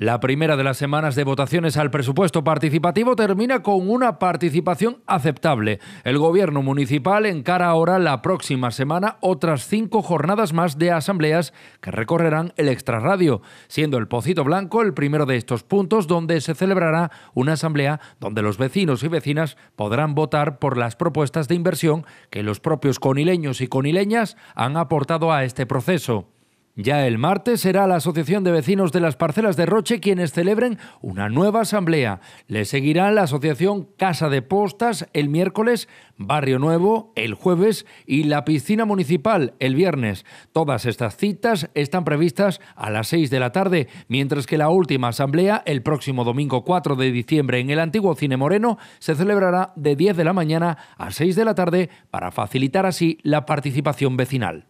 La primera de las semanas de votaciones al presupuesto participativo termina con una participación aceptable. El gobierno municipal encara ahora la próxima semana otras cinco jornadas más de asambleas que recorrerán el extrarradio, siendo el Pocito Blanco el primero de estos puntos donde se celebrará una asamblea donde los vecinos y vecinas podrán votar por las propuestas de inversión que los propios conileños y conileñas han aportado a este proceso. Ya el martes será la Asociación de Vecinos de las Parcelas de Roche quienes celebren una nueva asamblea. Le seguirá la Asociación Casa de Postas el miércoles, Barrio Nuevo el jueves y la Piscina Municipal el viernes. Todas estas citas están previstas a las 6 de la tarde, mientras que la última asamblea, el próximo domingo 4 de diciembre en el antiguo Cine Moreno, se celebrará de 10 de la mañana a 6 de la tarde para facilitar así la participación vecinal.